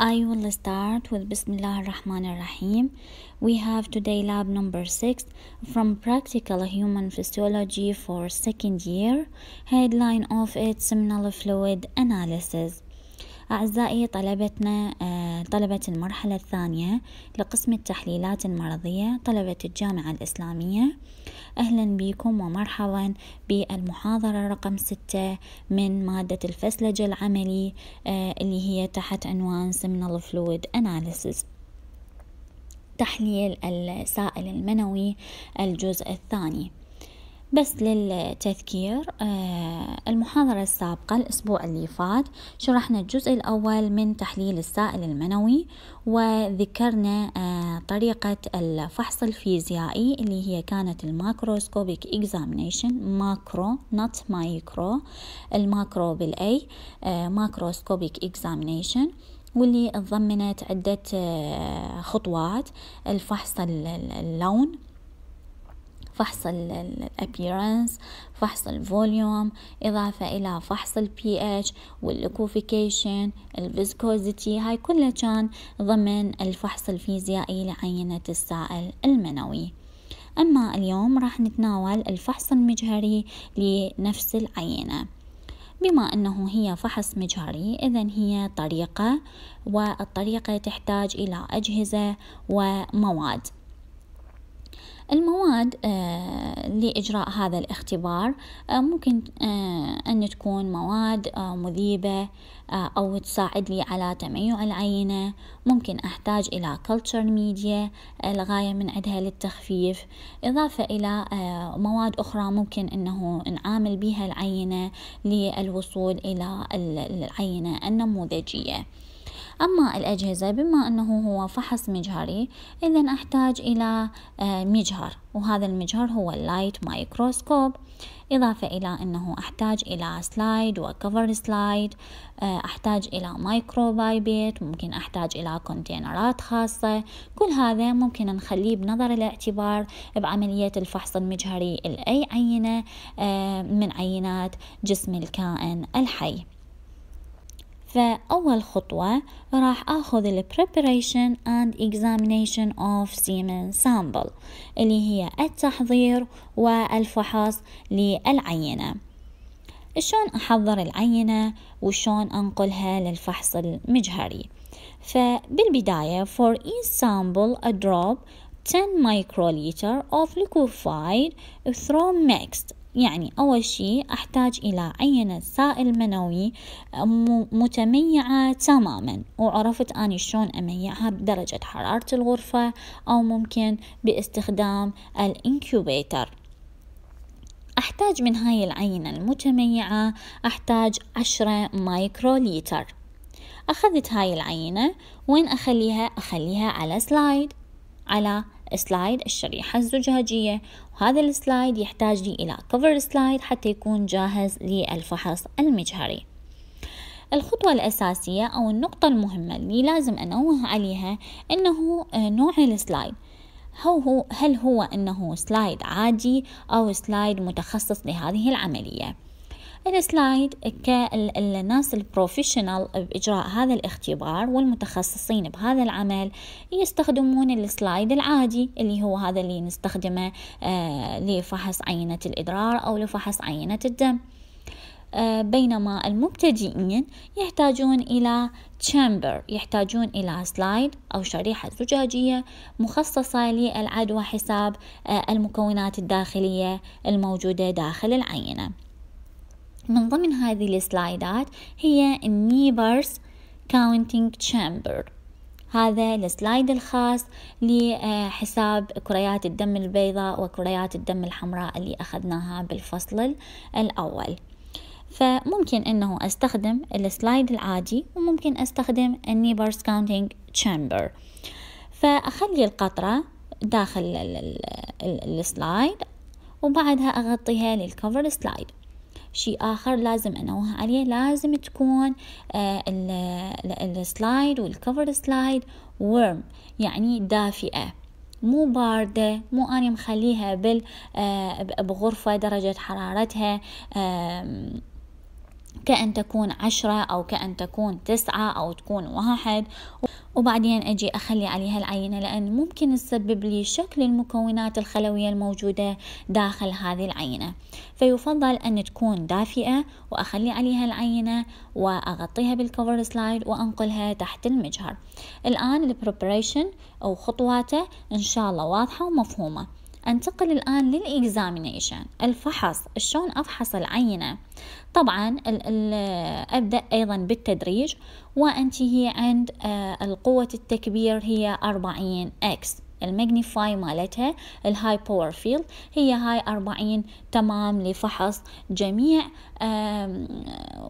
I will start with Bismillah ar-Rahman ar-Rahim. We have today lab number 6 from Practical Human Physiology for second year, headline of it seminal fluid analysis. أعزائي طلبتنا آه، طلبة المرحلة الثانية لقسم التحليلات المرضية طلبة الجامعة الإسلامية أهلا بكم ومرحبا بالمحاضرة رقم ستة من مادة الفسلج العملي آه، اللي هي تحت عنوان Seminal Fluid Analysis تحليل السائل المنوي الجزء الثاني بس للتذكير آه، المحاضرة السابقة الأسبوع اللي فات شرحنا الجزء الأول من تحليل السائل المنوي وذكرنا آه، طريقة الفحص الفيزيائي اللي هي كانت الماكروسكوبيك اكزامينيشن ماكرو نوت مايكرو الماكرو بالاي آه، ماكروسكوبيك اكزامينيشن واللي تضمنت عدة خطوات الفحص اللون فحص الابيرنس فحص الفوليوم اضافة الى فحص البي اتش والليكوفيكيشن الفيسكوزيتي هاي كلها كان ضمن الفحص الفيزيائي لعينة السائل المنوي أما اليوم راح نتناول الفحص المجهري لنفس العينة بما أنه هي فحص مجهري إذا هي طريقة والطريقة تحتاج إلى أجهزة ومواد المواد آه، لإجراء هذا الاختبار آه، ممكن آه، أن تكون مواد مذيبة أو تساعد لي على تميع العينة ممكن أحتاج إلى كلتشر ميديا الغاية من عندها للتخفيف إضافة إلى مواد أخرى ممكن أنه نعامل بها العينة للوصول إلى العينة النموذجية أما الأجهزة بما أنه هو فحص مجهري إذا أحتاج إلى آه، مجهر وهذا المجهر هو اللايت مايكروسكوب إضافة إلى أنه أحتاج إلى سلايد وكفر سلايد أحتاج إلى مايكرو بايبيت ممكن أحتاج إلى كونتينرات خاصة كل هذا ممكن نخليه بنظر الاعتبار بعملية الفحص المجهري لأي عينة آه، من عينات جسم الكائن الحي فأول خطوة راح أخذ ال preparation and examination of semen sample اللي هي التحضير والفحص للعينة شلون أحضر العينة وشون أنقلها للفحص المجهري فبالبداية for each sample a drop 10 microliter of liquefied through mixed يعني أول شيء أحتاج إلى عينة سائل منوي آه، متميعة تماما وعرفت أني شلون أميعها بدرجة حرارة الغرفة أو ممكن باستخدام الإنكوبيتر أحتاج من هاي العينة المتميعة أحتاج عشرة مايكروليتر أخذت هاي العينة وين أخليها؟ أخليها على سلايد على سلايد الشريحة الزجاجية وهذا السلايد يحتاج لي إلى كفر سلايد حتى يكون جاهز للفحص المجهري الخطوة الأساسية أو النقطة المهمة اللي لازم أنوه عليها أنه آه، نوع السلايد هو هل هو أنه سلايد عادي أو سلايد متخصص لهذه العملية السلايد كالناس البروفيشنال بإجراء هذا الاختبار والمتخصصين بهذا العمل يستخدمون السلايد العادي اللي هو هذا اللي نستخدمه آه، لفحص عينة الإدرار أو لفحص عينة الدم آه، بينما المبتدئين يحتاجون إلى تشامبر يحتاجون إلى سلايد أو شريحة زجاجية مخصصة للعدوى حساب آه، المكونات الداخلية الموجودة داخل العينة من ضمن هذه السلايدات هي النيبرز كاونتينج تشامبر هذا السلايد الخاص لحساب كريات الدم البيضاء وكريات الدم الحمراء اللي أخذناها بالفصل الأول فممكن أنه أستخدم السلايد العادي وممكن أستخدم النيبرز كاونتينج تشامبر فأخلي القطرة داخل السلايد وبعدها أغطيها للكفر سلايد شيء آخر لازم أنوه عليه لازم تكون آه، السلايد والكفر سلايد ورم يعني دافئة مو باردة مو أنا مخليها بال آه، بغرفة درجة حرارتها كأن تكون عشرة أو كأن تكون تسعة أو تكون واحد وبعدين أجي أخلي عليها العينة لأن ممكن تسبب لي شكل المكونات الخلوية الموجودة داخل هذه العينة فيفضل أن تكون دافئة وأخلي عليها العينة وأغطيها بالكفر سلايد وأنقلها تحت المجهر الآن البروبريشن أو خطواته إن شاء الله واضحة ومفهومة انتقل الآن للإكزامينيشن الفحص شلون أفحص العينة طبعا ال ال أبدأ أيضا بالتدريج وأنتهي عند آه، القوة التكبير هي 40 اكس الماجنيفاي مالتها الهاي باور فيلد هي هاي 40 تمام لفحص جميع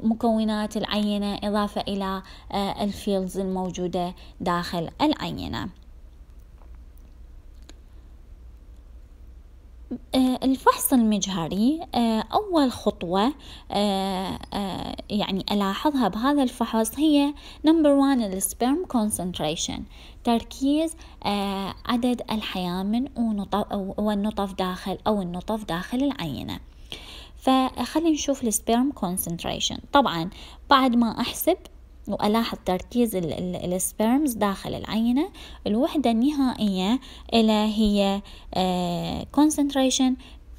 مكونات العينة إضافة إلى آه، الفيلدز الموجودة داخل العينة آه، الفحص المجهري آه، أول خطوة آه، يعني ألاحظها بهذا الفحص هي نمبر وان sperm concentration تركيز عدد الحيامن والنطف داخل أو النطف داخل العينة فخلي نشوف السبرم concentration طبعا بعد ما أحسب وألاحظ تركيز السبيرمز داخل العينة الوحدة النهائية اللي هي آه، concentration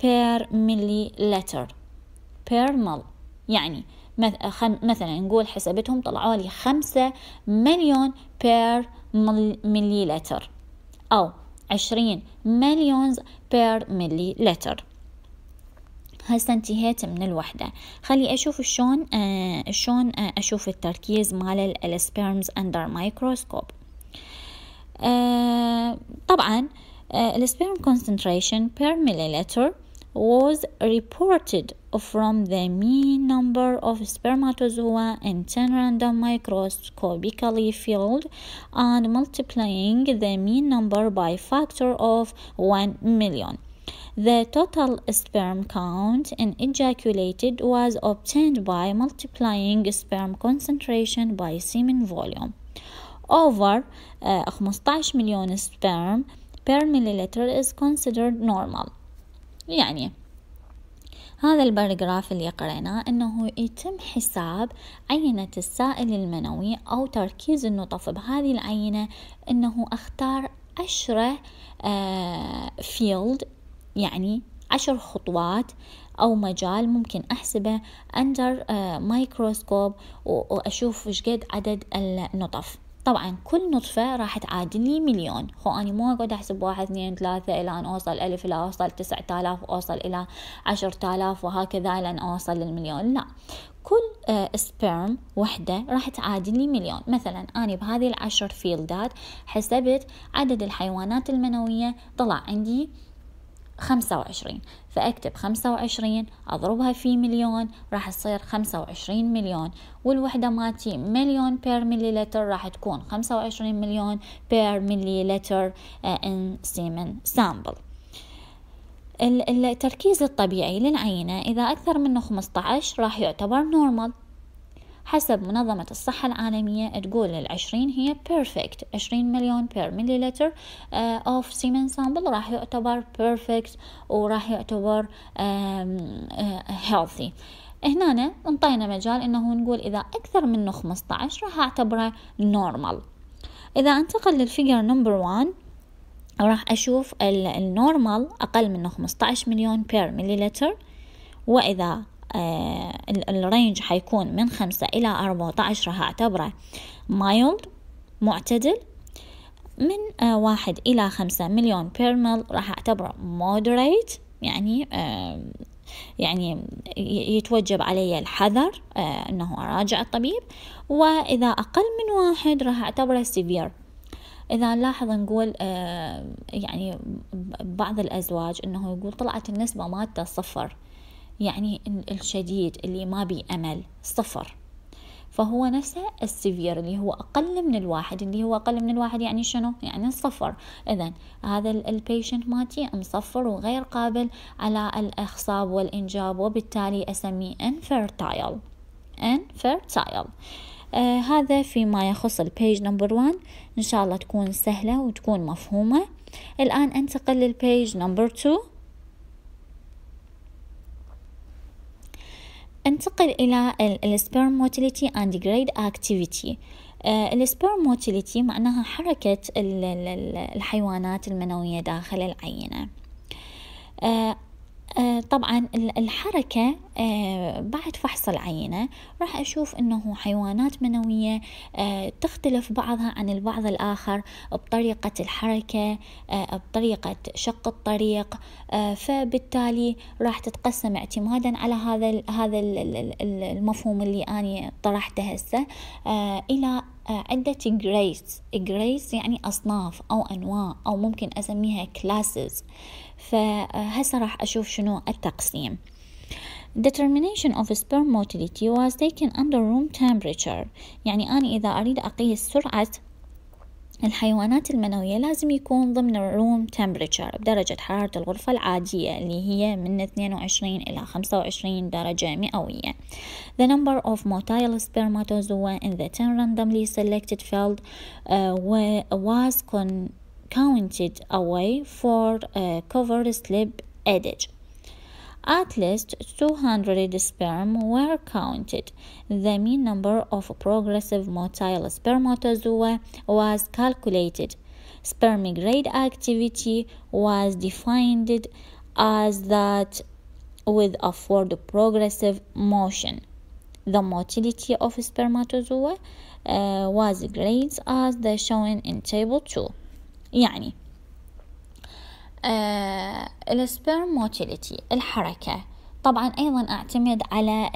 per milliliter per mol يعني مثلا نقول حسبتهم طلعوا لي خمسة مليون per milliliter أو عشرين مليون per milliliter هسه انتهيت من الوحدة خلي أشوف شلون شلون أشوف التركيز مال السبيرمز أندر مايكروسكوب طبعا السبيرم كونسنتريشن بير مليلتر was reported from the mean number of spermatozoa in 10 random microscopically filled and multiplying the mean number by factor of 1 million The total sperm count in ejaculated was obtained by multiplying sperm concentration by semen volume over uh, 15 مليون sperm per milliliter is considered normal يعني هذا الباراجراف اللي قرأناه أنه يتم حساب عينة السائل المنوي أو تركيز النطف بهذه العينة أنه أختار اشره فيلد يعني عشر خطوات أو مجال ممكن أحسبه أندر آه، مايكروسكوب وأشوف إيش قد عدد النطف طبعا كل نطفة راح تعادل لي مليون هو أنا مو أقعد أحسب واحد اثنين ثلاثة إلى أن أوصل ألف إلى أوصل تسعة آلاف وأوصل إلى عشرة آلاف وهكذا إلى أن أوصل للمليون لا كل سبيرم آه، وحدة راح تعادل لي مليون مثلا أنا بهذه العشر فيلدات حسبت عدد الحيوانات المنوية طلع عندي خمسة وعشرين فأكتب خمسة وعشرين أضربها في مليون راح تصير خمسة وعشرين مليون والوحدة مالتي مليون بير لتر راح تكون خمسة وعشرين مليون بير لتر إن سيمن سامبل التركيز الطبيعي للعينة إذا أكثر منه 15 راح يعتبر نورمال حسب منظمة الصحة العالمية تقول العشرين هي perfect عشرين مليون بير مليلتر آه، of semen sample راح يعتبر perfect وراح يعتبر آه، healthy هنا انطينا مجال انه نقول اذا اكثر منه 15 راح اعتبره normal اذا انتقل للفيجر نمبر 1 راح اشوف النورمال اقل منه 15 مليون بير مليلتر واذا آه، الرينج حيكون من خمسة إلى أربعة عشر هعتبره مايلد معتدل من آه، واحد إلى خمسة مليون بيرمل راح أعتبره مودريت يعني آه، يعني يتوجب علي الحذر أنه أراجع الطبيب وإذا أقل من واحد راح أعتبره سيفير إذا نلاحظ نقول يعني بعض الأزواج أنه يقول طلعت النسبة مالته صفر يعني الشديد اللي ما بي أمل صفر فهو نفسه السفير اللي هو أقل من الواحد اللي هو أقل من الواحد يعني شنو؟ يعني صفر إذا هذا البيشنت مالتي مصفر وغير قابل على الإخصاب والإنجاب وبالتالي أسميه انفرتايل انفرتايل آه هذا فيما يخص البيج نمبر 1 إن شاء الله تكون سهلة وتكون مفهومة الآن أنتقل للبيج نمبر 2 انتقل إلى السبيرم موتيليتي أند جريد أكتيفيتي السبيرم موتيليتي معناها حركة الحيوانات المنوية داخل العينة آه، آه، طبعا الحركة آه، بعد فحص العينة راح أشوف أنه حيوانات منوية آه، تختلف بعضها عن البعض الآخر بطريقة الحركة بطريقة شق الطريق فبالتالي راح تتقسم اعتمادا على هذا هذا المفهوم اللي أنا طرحته هسه إلى عدة جريس جريس يعني أصناف أو أنواع أو ممكن أسميها كلاسز فهسه راح أشوف شنو التقسيم determination of sperm motility was taken under room temperature يعني أنا إذا أريد أقيس سرعة الحيوانات المنوية لازم يكون ضمن room temperature بدرجة حرارة الغرفة العادية اللي هي من 22 إلى 25 درجة مئوية. The number of motile spermatozoa in the 10 randomly selected field uh, was con counted away for a covered slip edge, At least 200 sperm were counted. The mean number of progressive motile spermatozoa was calculated. Sperm grade activity was defined as that with a forward progressive motion. The motility of spermatozoa uh, was graded as shown in Table 2. يعني آه، السبيرم موتيليتي الحركة طبعا أيضا أعتمد على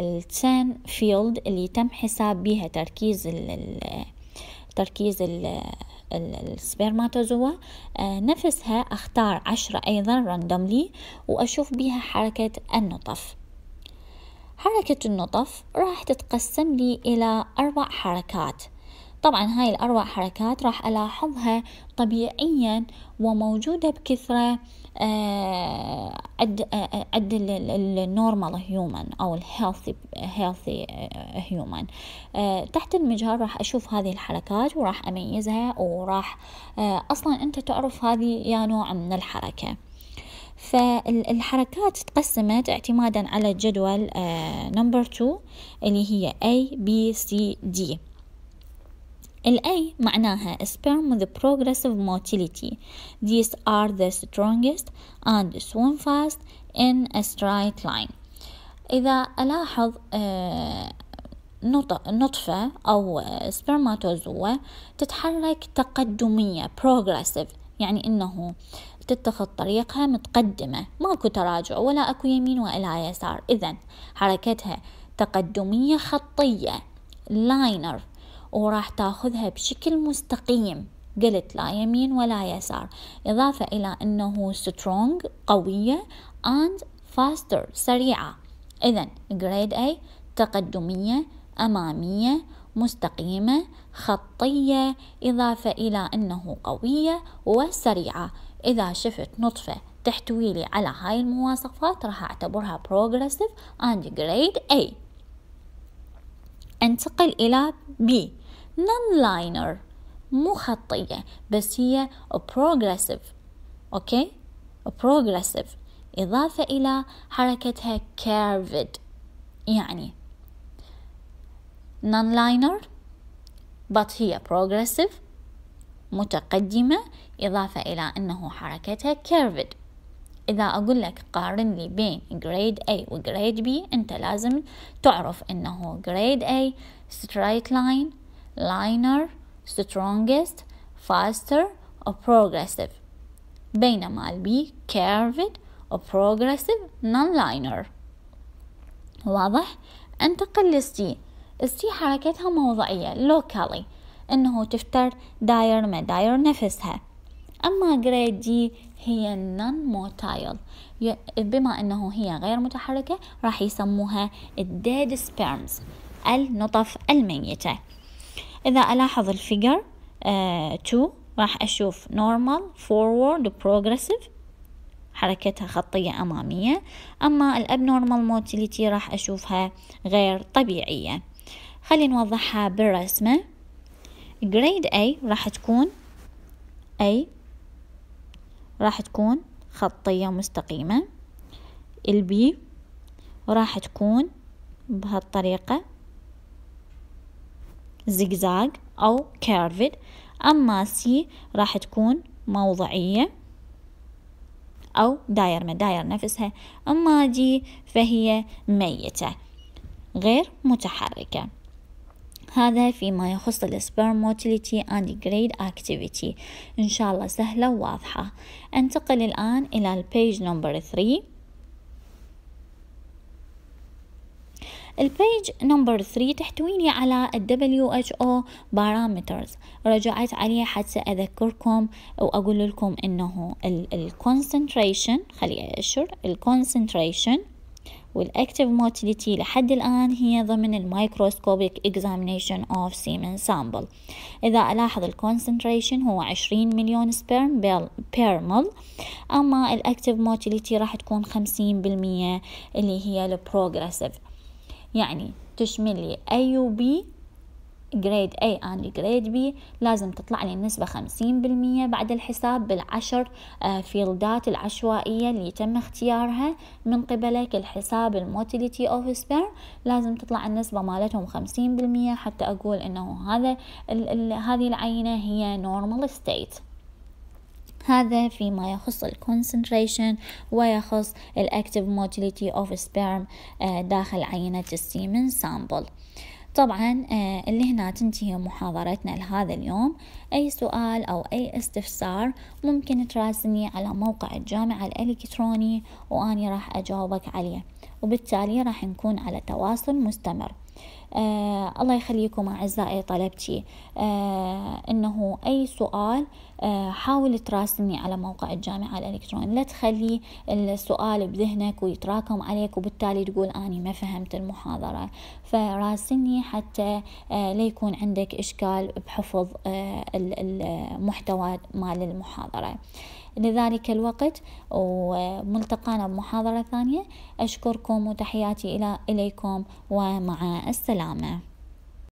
التان فيلد اللي تم حساب بها تركيز ال تركيز ال السبرماتوزوا آه، نفسها أختار عشرة أيضا راندوملي وأشوف بها حركة النطف حركة النطف راح تتقسم لي إلى أربع حركات طبعا هاي الأربع حركات راح ألاحظها طبيعيا وموجودة بكثرة عند آه، آه، آه، النورمال هيومن او الهيلثي هيلثي هيومن تحت المجهر راح اشوف هذه الحركات وراح اميزها وراح اصلا انت تعرف هذه يا نوع من الحركه فالحركات تقسمت اعتمادا على الجدول نمبر 2 اللي هي A B C D الأي معناها sperm with progressive motility these are the strongest and swim fast in a straight line إذا ألاحظ آه، نطفة أو سبرماتوزوة تتحرك تقدمية progressive يعني إنه تتخذ طريقها متقدمة ماكو تراجع ولا أكو يمين ولا يسار إذا حركتها تقدمية خطية لاينر وراح تاخذها بشكل مستقيم قلت لا يمين ولا يسار إضافة إلى أنه strong قوية and faster سريعة إذا grade A تقدمية أمامية مستقيمة خطية إضافة إلى أنه قوية وسريعة إذا شفت نطفة تحتوي لي على هاي المواصفات راح أعتبرها progressive and grade A انتقل إلى B نون لاينر مو خطية بس هي progressive أوكي progressive إضافة إلى حركتها curved يعني non liner but هي progressive متقدمة إضافة إلى أنه حركتها curved إذا أقول لك قارن لي بين grade A و grade B أنت لازم تعرف أنه grade A straight line liner strongest faster or progressive بينما البي curved or progressive non-liner واضح؟ انتقل للسي السي حركتها موضعية locally انه تفتر داير ما داير نفسها اما جريد دي هي non موتايل بما انه هي غير متحركة راح يسموها الديد سبيرمز النطف الميتة إذا ألاحظ الفيجر 2 آه، تو راح أشوف normal forward progressive حركتها خطية أمامية أما الأبنورمال موتيليتي راح أشوفها غير طبيعية خلي نوضحها بالرسمة جريد A راح تكون A راح تكون خطية مستقيمة البي راح تكون بهالطريقة زجزاج أو كيرفد أما سي راح تكون موضعية أو دايرمة داير نفسها أما دي فهي ميتة غير متحركة هذا فيما يخص السبيرم موتيليتي اند جريد اكتيفيتي ان شاء الله سهله وواضحه انتقل الان الى البيج نمبر 3 البيج نمبر 3 تحتويني على ال WHO parameters رجعت عليه حتى أذكركم وأقول لكم إنه ال ال concentration خلي أشر ال concentration والأكتيف موتيليتي لحد الآن هي ضمن الميكروسكوبيك اكزامينيشن اوف سيمن سامبل إذا ألاحظ الكونسنتريشن هو 20 مليون سبيرم بير مل أما الأكتف موتيليتي راح تكون 50% اللي هي البروغرسيف يعني تشمل لي و B جريد A and جريد B لازم تطلع لي النسبة خمسين بالمية بعد الحساب بالعشر فيلدات آه، العشوائية اللي تم اختيارها من قبلك الحساب الموتيليتي اوف سبير لازم تطلع النسبة مالتهم خمسين بالمية حتى أقول إنه هذا هذه العينة هي نورمال ستيت هذا فيما يخص الكونسنتريشن ويخص الاكتيف موتيليتي اوف سبيرم داخل عينة السيمن سامبل طبعا آه، اللي هنا تنتهي محاضرتنا لهذا اليوم أي سؤال أو أي استفسار ممكن تراسلني على موقع الجامعة الإلكتروني وأني راح أجاوبك عليه وبالتالي راح نكون على تواصل مستمر آه الله يخليكم أعزائي طلبتي آه أنه أي سؤال آه حاول تراسلني على موقع الجامعة الإلكتروني لا تخلي السؤال بذهنك ويتراكم عليك وبالتالي تقول أني ما فهمت المحاضرة فراسلني حتى آه لا يكون عندك إشكال بحفظ آه المحتوى مال المحاضرة لذلك الوقت وملتقانا بمحاضرة ثانية أشكركم وتحياتي إلى إليكم ومع السلامة